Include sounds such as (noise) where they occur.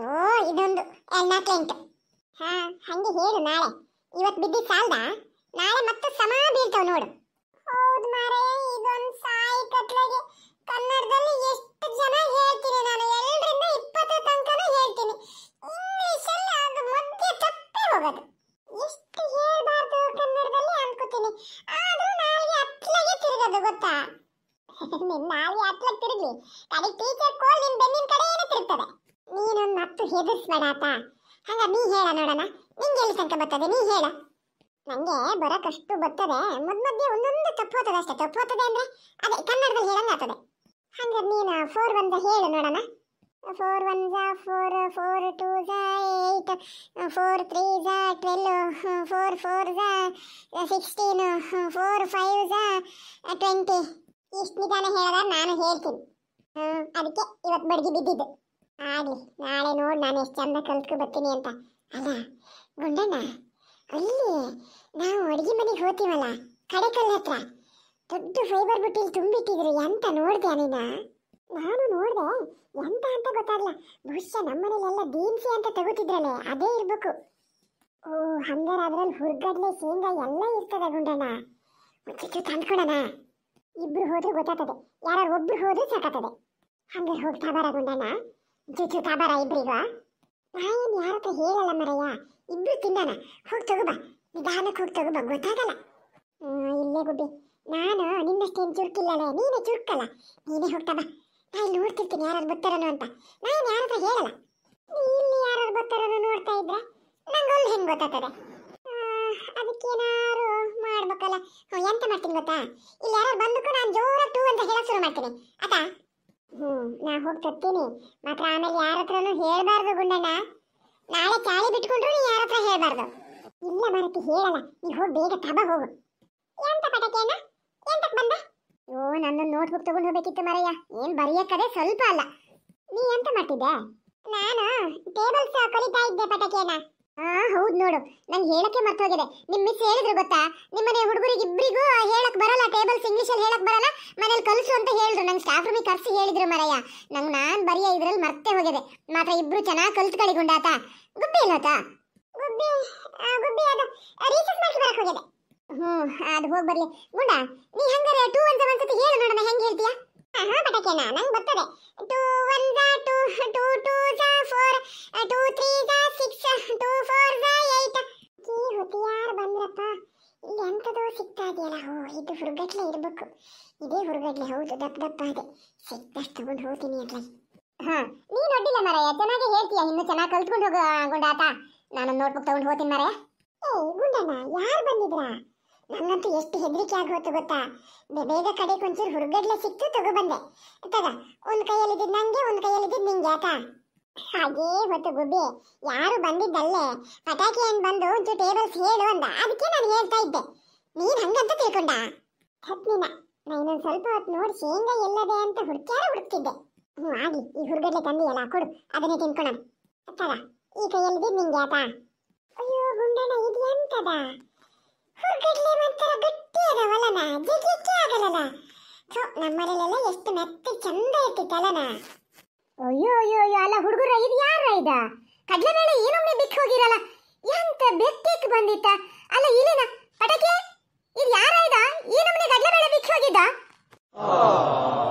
ಓ ಇದೊಂದು ಎಲ್ನಾಕ್ಲೆಂಟ್ ಹಾ ಹಂಗೆ ಹೇಳು ನಾಳೆ ಇವತ್ತು ಬಿದ್ದಿ ಸಾಲ್ದ ನಾಳೆ ಮತ್ತೆ ಸಮಾ ಬೀಳ್ತಾವ ನೋಡು ಹೌದು ಮಾರೇ ಇದೊಂದು ಸಾಯಿ ಕಟ್ಲಗೆ ಕನ್ನಡದಲ್ಲಿ ಎಷ್ಟು ಜನ ಹೇಳ್ತೀನಿ ನಾನು ಎಲ್ಲರಿಂದ ಇಪ್ಪತ್ತರ ತನಕನೂ ಹೇಳ್ತೀನಿ ಇಂಗ್ಲಿಷಲ್ಲಿ ಅದು ಮಧ್ಯೆ ತಪ್ಪೇ ಹೋಗೋದು ಎಷ್ಟು ಹೇಳ್ಬಾರ್ದು ಕನ್ನಡದಲ್ಲಿ ಅನ್ಕೋತೀನಿ ಆದರೂ ನಾಳೆ ಅತ್ಲಗೆ ತಿರುಗೋದು ಗೊತ್ತಾ (laughs) ನಿನ್ನ ನಾಳೆ ಅತ್ಲಗೆ ತಿರುಗಲಿ ಅದಕ್ಕೆ ಟೀಚರ್ ಕೋಲ್ ನಿನ್ನ ಬೆನ್ನಿನ ಕಡೆ ಏನು ತಿರುಗ್ತದೆ ನೀನು ಮತ್ತು ಹೆದರ್ಸ್ಬೇಡಾತ ಹಂಗ ನೀ ಹೇಳ ನೋಡೋಣ ನಿಂಗೆ ಎಲ್ಲಿ ತನಕ ಬರ್ತದೆ ನೀ ಹೇಳ ನನಗೆ ಬರೋಕಷ್ಟು ಬರ್ತದೆ ಮದ್ ಮಧ್ಯೆ ಒಂದೊಂದು ಹೋಗ್ತದೆ ಅಷ್ಟೇ ತಪ್ಪು ಹೋಗ್ತದೆ ಅಂದರೆ ಅದೇ ಕನ್ನಡದಲ್ಲಿ ಹೇಳಂಗೆ ಆಗ್ತದೆ ಹಂಗಾರೆ ನೀನು ಫೋರ್ ಬಂದ ಹೇಳು ನೋಡೋಣ ಫೋರ್ ಒನ್ ಝಾ ಫೋರ್ ಫೋರ್ ಟೂ ಝಾ ಏಯ್ಟ್ ಫೋರ್ ತ್ರೀ ಝಾ ಟ್ವೆಲ್ ಫೋರ್ ಫೋರ್ ಝಾ ಸಿಕ್ಸ್ಟೀನ್ ಫೋರ್ ಫೈವ್ ಝಾ ಟ್ವೆಂಟಿ ಇಷ್ಟು ನಿಧಾನ ಹೇಳಿದ್ರೆ ನಾನು ಹೇಳ್ತೀನಿ ಅದಕ್ಕೆ ಇವತ್ತು ಬಡ್ಗಿ ಬಿದ್ದಿದ್ದು ಆಗಲಿ ನಾಳೆ ನೋಡಿ ನಾನು ಎಷ್ಟು ಚಂದ ಕಲ್ತ್ಕೊ ಬರ್ತೀನಿ ಅಂತ ಅಲ್ಲ ಗುಂಡಣ್ಣ ಅಲ್ಲಿ ನಾವು ಅಡುಗೆ ಮನೆಗೆ ಹೋಗ್ತೀವಲ್ಲ ಕಡೆಕಲ್ ಹತ್ರ ದೊಡ್ಡ ಫೈಬರ್ ಬುಟ್ಟಿಲಿ ತುಂಬಿಟ್ಟಿದ್ರು ಎಂತ ನೋಡಿದೆ ನೀನ ನಾನು ನೋಡಿದೆ ಎಂತ ಅಂತ ಗೊತ್ತಾಗಲ್ಲ ಬಹುಶಃ ನಮ್ಮನೇಲೆಲ್ಲ ಬೀನ್ಸಿ ಅಂತ ತಗೋತಿದ್ರಲ್ಲ ಅದೇ ಇರಬೇಕು ಓ ಹಂಗಾರೆ ಅದರಲ್ಲಿ ಹುರ್ಗಡ್ಲೆ ಶೇಂಗಾ ಎಲ್ಲ ಇರ್ತದೆ ಗುಂಡಣ್ಣ ಮುಚ್ಚಿಟ್ಟು ತಂದ್ಕೊಡೋಣ ಇಬ್ರು ಹೋದ್ರೆ ಗೊತ್ತಾಗ್ತದೆ ಯಾರು ಒಬ್ರು ಹೋದ್ರೆ ಸಾಕಾಗ್ತದೆ ಹಂಗಾರೆ ಹೋಗ್ತಾ ಬರ ಗುಂಡಣ್ಣ ಚೂಚು ತಾಬಾರ ಇಬ್ಬರಿಗೂ ನಾನೇನು ಯಾರ ಹತ್ರ ಹೇಳಲ್ಲ ಮರಯ್ಯ ಇಬ್ರು ತಿಂದಾನ ಹೋಗಿ ತಗೋಬ ನಿಧಾನಕ್ಕೆ ಹೋಗಿ ತಗೋಬ ಗೊತ್ತಾಗಲ್ಲ ಇಲ್ಲೇ ಗುಬ್ಬಿ ನಾನು ನಿನ್ನಷ್ಟೇನು ಚುರುಕಿಲ್ಲಲೇ ನೀನೇ ಚುರುಕಲ್ಲ ನೀನೇ ಹೋಗ್ತಾ ಬಾ ನಾ ಇಲ್ಲಿ ನೋಡ್ತಿರ್ತೀನಿ ಯಾರು ಬರ್ತಾರನೋ ಅಂತ ನಾನು ಯಾರ ಹತ್ರ ಹೇಳಲ್ಲ ಇಲ್ಲಿ ಯಾರು ಬರ್ತಾರನೋ ನೋಡ್ತಾ ಇದ್ರೆ ನಂಗೆ ಅಲ್ಲಿ ಹೆಂಗೆ ಗೊತ್ತಾಗ್ತದೆ ಅದಕ್ಕೇನಾರು ಮಾಡ್ಬೇಕಲ್ಲ ಎಂತ ಮಾಡ್ತೀನಿ ಗೊತ್ತಾ ಇಲ್ಲಿ ಯಾರು ಬಂದಕ್ಕೂ ನಾನು ಜೋರ ಟೂ ಅಂತ ಹೇಳಕ್ಕೆ ಶುರು ಮಾಡ್ತೀನಿ ಆತಾ ಹ್ಞೂ ನಾ ಹೋಗಿ ಮಾತ್ರ ಆಮೇಲೆ ಯಾರ ಹತ್ರನೂ ಹೇಳಬಾರ್ದು ಗುಂಡಣ್ಣ ನಾಳೆ ಚಾಳಿ ಬಿಟ್ಕೊಂಡ್ರು ನೀ ಯಾರ ಹತ್ರ ಹೇಳಬಾರ್ದು ಇಲ್ಲ ಭಾರತಿ ಹೇಳಲ್ಲ ನೀ ಹೋಗಿ ಬೇಗ ತಬ ಹೋಗು ಎಂತ ಪಟಕೆಯನ್ನ ಎಂತಕ್ಕೆ ಬಂದೆ ಓ ನನ್ನ ನೋಟ್ಬುಕ್ ತಗೊಂಡು ಹೋಗ್ಬೇಕಿತ್ತು ಮರಯ್ಯ ಏನು ಬರೆಯೋಕ್ಕದೆ ಸ್ವಲ್ಪ ಅಲ್ಲ ನೀ ಎಂತ ಮಾಡ್ತಿದ್ದೆ ನಾನು ಟೇಬಲ್ಸ್ ಕಲಿತಾ ಇದ್ದೆ ಪಟಕೆಯನ್ನ ಆ ಹೌದು ನೋಡು ನಂಗೆ ಹೇಳಕ್ಕೆ ಮರ್ತೋಗಿದೆ ನಿಮ್ ಮಿಸ್ ಹೇಳಿದ್ರು ಗೊತ್ತಾ ನಿಮ್ಮನೆ ಹುಡುಗರಿಗೆ ಇಬ್ಬರಿಗೂ ಹೇಳಕ್ ಬರಲ್ಲ ಟೇಬಲ್ಸ್ ಇಂಗ್ಲಿಷ್ ಅಲ್ಲಿ ಹೇಳಕ್ ಬರಲ್ಲ ಮನೇಲಿ ಕಲಿಸು ಅಂತ ಹೇಳಿದ್ರು ನಂಗೆ ಸ್ಟಾಫ್ ರೂಮಿಗೆ ಕರ್ಸಿ ಹೇಳಿದ್ರು ಮರಯ್ಯ ನಂಗೆ ನಾನ್ ಬರಿಯ ಇದ್ರಲ್ಲಿ ಮರ್ತೆ ಹೋಗಿದೆ ಮಾತ್ರ ಇಬ್ರು ಚೆನ್ನಾಗಿ ಕಲ್ತ್ಕಳಿ ಗುಂಡಾತ ಗುಬ್ಬಿ ಇಲ್ಲೋತಾ ಗುಬ್ಬಿ ಗುಬ್ಬಿ ಅದು ರೀಸಸ್ ಮಾಡಿ ಬರಕ್ಕೆ ಹೋಗಿದೆ ಹ್ಞೂ ಅದು ಹೋಗಿ ಬರಲಿ ಗುಂಡ ನೀ ಹೆಂಗಾರೆ ಟೂ ಅಂತ ಒಂದ್ಸತಿ ಹೇಳು ನೋಡೋಣ ಹೆಂಗೆ ಹೇಳ್ತೀಯಾ ಹಾ ಪಟಾಕಿಯನ್ನ ನಂಗೆ ಬರ್ತದೆ ಟೂ ಒನ್ ಝಾ ಟೂ ಟೂ ಟೂ ಝಾ ಫೋರ್ ಟೂ ತ್ರೀ ಝಾ ಸಿಕ್ಸ್ ಟೂ ಫೋರ್ ಝಾ ಏಯ್ಟ್ ಕೀ ಹುತಿಯಾರ್ ಬಂದ್ರಪ್ಪ ಇಲ್ಲಿ ಎಂಥದೋ ಸಿಗ್ತಾ ಇದೆಯಲ್ಲ ಹೋ ಇದು ಹುರುಗಟ್ಲೆ ಇರಬೇಕು ಇದೇ ಹುರುಗಟ್ಲೆ ಹೌದು ದಪ್ಪ ದಪ್ಪ ಅದೆ ಸಿಕ್ತಷ್ಟು ತಗೊಂಡು ಹೋಗ್ತೀನಿ ಅದ್ರಲ್ಲಿ ಹಾ ನೀನು ಒಡ್ಡಿಲ್ಲ ಮರಯ್ಯ ಚೆನ್ನಾಗಿ ಹೇಳ್ತೀಯ ಇನ್ನು ಚೆನ್ನಾಗಿ ಕಲ್ತ್ಕೊಂಡು ಹೋಗೋ ಗುಂಡಾಟ ನಾನು ನೋಟ್ಬುಕ್ ತಗೊಂಡು ಹೋಗ್ತೀನಿ ಮರಯ್ಯ ಏ ಗುಂಡಣ್ಣ ಯಾರು ಬಂದಿದ್ರಾ ನಂಗಂತೂ ಎಷ್ಟು ಹೆದರಿಕೆ ಆಗೋತು ಗೊತ್ತಾ ಬೇಗ ಕಡೆ ಕೊಂಚೂರು ಹುಡುಗಡ್ಲೆ ಸಿಕ್ತು ತಗೊಬಂದೆ ತಗ ಒಂದು ಕೈಯಲ್ಲಿದ್ದು ನಂಗೆ ಒಂದು ಕೈಯಲ್ಲಿದ್ದು ನಿಂಗೆ ಆತಾ ಹಾಗೇ ಹೊತ್ತು ಗುಬ್ಬಿ ಯಾರು ಬಂದಿದ್ದಲ್ಲೇ ಪಟಾಕಿ ಏನು ಬಂದು ಒಂಚೂರು ಟೇಬಲ್ಸ್ ಹೇಳು ಅಂದ ಅದಕ್ಕೆ ನಾನು ಹೇಳ್ತಾ ಇದ್ದೆ ನೀನು ಹಂಗಂತ ತಿಳ್ಕೊಂಡ ಹತ್ತಿನ ನಾನು ಇನ್ನೊಂದು ಸ್ವಲ್ಪ ಹೊತ್ತು ನೋಡಿ ಶೇಂಗಾ ಎಲ್ಲದೆ ಅಂತ ಹುಡುಕ್ಯಾರ ಹುಡುಕ್ತಿದ್ದೆ ಹ್ಞೂ ಆಗಲಿ ಈ ಹುಡುಗಡ್ಲೆ ತಂದಿಯಲ್ಲ ಕೊಡು ಅದನ್ನೇ ತಿನ್ಕೊಳ ತಗ ಈ ಕೈಯಲ್ಲಿದ್ದು ನಿಂಗೆ ಆತಾ ಅಯ್ಯೋ ಗುಂಡಣ್ಣ ಇದು ಎಂತದ ಹೂಗಡ್ಲೆ ಒಂಥರ ಗಟ್ಟಿ ಅದವಲ್ಲನ ಜಗಿಕ್ಕೆ ಆಗಲ್ಲನ ಥು ನಮ್ಮನೇಲೆಲ್ಲ ಎಷ್ಟು ಮೆತ್ತ ಚಂದ ಇರ್ತಿತ್ತಲ್ಲನ ಅಯ್ಯೋ ಅಯ್ಯೋ ಅಯ್ಯೋ ಅಲ್ಲ ಹುಡುಗರ ಇದು ಯಾರ ಇದ ಕಡ್ಲೆಬೇಳೆ ಏನೊಮ್ಮೆ ಬಿಕ್ಕ ಹೋಗಿರಲ್ಲ ಎಂತ ಬೆಕ್ಕಕ್ಕೆ ಬಂದಿತ್ತ ಅಲ್ಲ ಇಲ್ಲಿನ ಪಟಕೆ ಇದು ಯಾರ ಇದ ಏನೊಮ್ಮೆ ಕಡ್ಲೆಬೇಳೆ ಬಿಟ್ಟು ಹೋಗಿದ್ದ